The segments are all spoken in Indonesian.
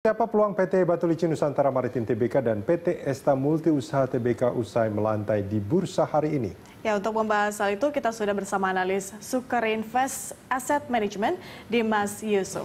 Siapa peluang PT Batu Licin Nusantara Maritim TBK dan PT Esta Multi Usaha TBK usai melantai di bursa hari ini? Ya, untuk membahas hal itu kita sudah bersama analis Invest Asset Management Dimas Yusuf.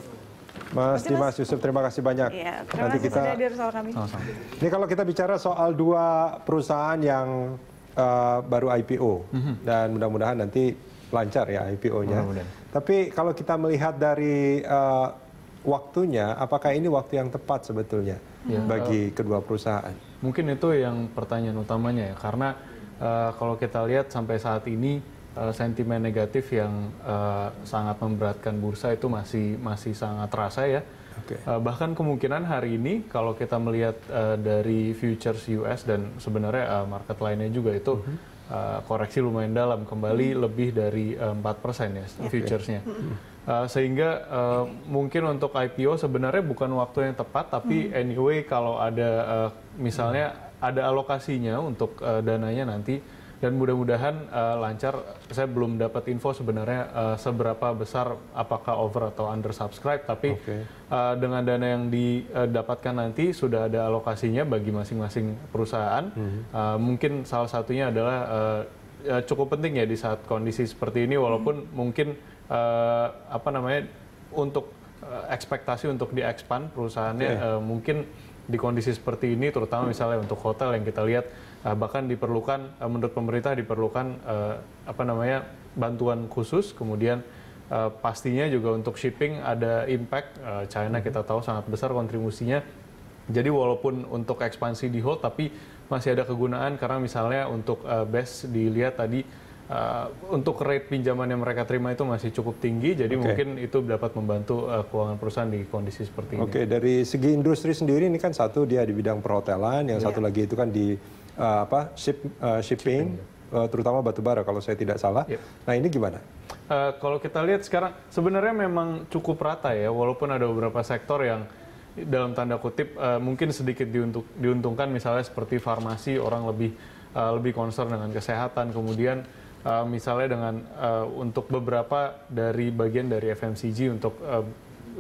Mas Mas Dimas Yusuf, terima kasih banyak. Ya, terima Nanti kasih kita sudah hadir soal kami. sama Ini kalau kita bicara soal dua perusahaan yang uh, baru IPO mm -hmm. dan mudah-mudahan nanti lancar ya IPO-nya. Tapi kalau kita melihat dari uh, waktunya apakah ini waktu yang tepat sebetulnya ya, bagi kedua perusahaan? Mungkin itu yang pertanyaan utamanya ya karena uh, kalau kita lihat sampai saat ini uh, sentimen negatif yang uh, sangat memberatkan bursa itu masih masih sangat terasa ya Okay. Eh, bahkan kemungkinan hari ini kalau kita melihat uh, dari futures US dan sebenarnya uh, market lainnya juga itu mm -hmm. uh, koreksi lumayan dalam kembali -hmm. lebih dari uh, persen ya okay. futuresnya. -hmm. Uh, sehingga uh, mungkin untuk IPO sebenarnya bukan waktu yang tepat tapi -hmm. anyway kalau ada uh, misalnya -hmm. ada alokasinya untuk uh, dananya nanti dan mudah-mudahan uh, lancar. Saya belum dapat info sebenarnya uh, seberapa besar apakah over atau under subscribe, tapi okay. uh, eh, dengan dana yang didapatkan nanti sudah ada alokasinya bagi masing-masing perusahaan. Mm -hmm. uh, mungkin salah satunya adalah uh, cukup penting ya di saat kondisi seperti ini, walaupun mm -hmm. mungkin uh, apa namanya untuk ekspektasi untuk diekspan perusahaannya okay. uh, mungkin di kondisi seperti ini terutama misalnya untuk hotel yang kita lihat eh, bahkan diperlukan eh, menurut pemerintah diperlukan eh, apa namanya bantuan khusus kemudian pastinya juga untuk shipping ada impact China kita tahu sangat besar kontribusinya jadi walaupun untuk ekspansi di hold tapi masih ada kegunaan karena misalnya untuk uh, base dilihat tadi uh, untuk rate pinjaman yang mereka terima itu masih cukup tinggi, jadi okay. mungkin itu dapat membantu uh, keuangan perusahaan di kondisi seperti ini. Oke, dari segi industri sendiri ini kan satu dia di bidang perhotelan, yang yeah. satu lagi itu kan di uh, apa ship, uh, shipping, shipping. Uh, terutama batubara kalau saya tidak salah. Yep. Iya. Nah ini gimana? Uh, kalau kita lihat sekarang sebenarnya memang cukup rata ya, walaupun ada beberapa sektor yang dalam tanda kutip uh, mungkin sedikit diuntuk, diuntungkan misalnya seperti farmasi orang lebih uh, lebih concern dengan kesehatan kemudian uh, misalnya dengan uh, untuk beberapa dari bagian dari FMCG untuk uh,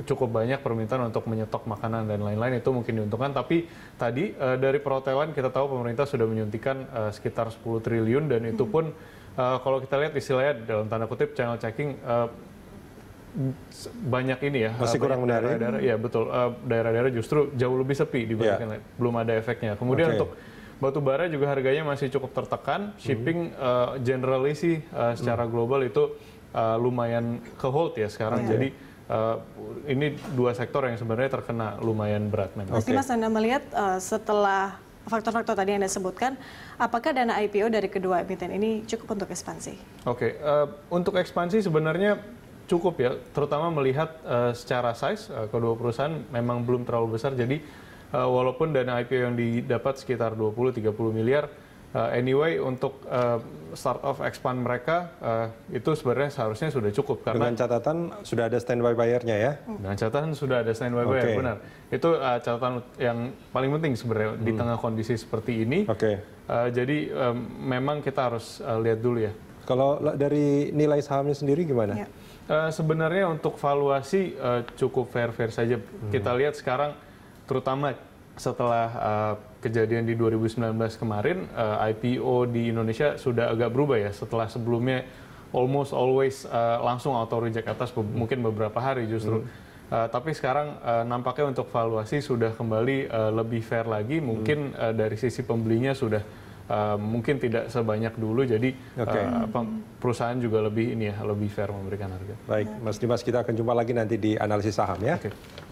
cukup banyak permintaan untuk menyetok makanan dan lain-lain itu mungkin diuntungkan tapi tadi uh, dari perhotelan kita tahu pemerintah sudah menyuntikkan uh, sekitar 10 triliun dan itu pun uh, kalau kita lihat istilahnya dalam tanda kutip channel checking uh, banyak ini ya masih kurang daerah-daerah ya betul daerah-daerah justru jauh lebih sepi dibandingkan yeah. belum ada efeknya kemudian okay. untuk batu bara juga harganya masih cukup tertekan. Hmm. Shipping uh, generally sih uh, secara hmm. global itu uh, lumayan ke hold ya sekarang. Hmm. Jadi uh, ini dua sektor yang sebenarnya terkena lumayan berat memang. okay. Mas Anda melihat uh, setelah faktor-faktor tadi yang Anda sebutkan, apakah dana IPO dari kedua emiten ini cukup untuk ekspansi? Oke, okay. uh, untuk ekspansi sebenarnya cukup ya, terutama melihat uh, secara size uh, kedua perusahaan memang belum terlalu besar, jadi uh, walaupun dana IPO yang didapat sekitar 20-30 miliar, uh, anyway untuk uh, eh, start of expand mereka uh, itu sebenarnya seharusnya sudah cukup karena dengan catatan sudah ada standby bayarnya ya. Hmm. Dengan catatan sudah ada standby okay. buyer benar. Itu uh, catatan yang paling penting sebenarnya hmm. di tengah kondisi seperti ini. Okay. Uh, jadi um, memang kita harus uh, lihat dulu ya. Kalau dari nilai sahamnya sendiri gimana? Ya. Uh, sebenarnya untuk valuasi uh, cukup fair-fair saja. Hmm. Kita lihat sekarang terutama setelah uh, kejadian di 2019 kemarin uh, eh, IPO di Indonesia sudah agak berubah ya setelah sebelumnya almost always uh, langsung auto reject atas be mungkin beberapa hari justru. Hmm. Uh, tapi sekarang uh, nampaknya untuk valuasi sudah kembali uh, lebih fair lagi hmm. mungkin hmm. uh, dari sisi pembelinya sudah uh, mungkin tidak sebanyak dulu jadi okay. uh, apa, perusahaan juga lebih ini ya lebih fair memberikan harga. Baik, Mas Dimas kita akan jumpa lagi nanti di analisis saham ya. Okay.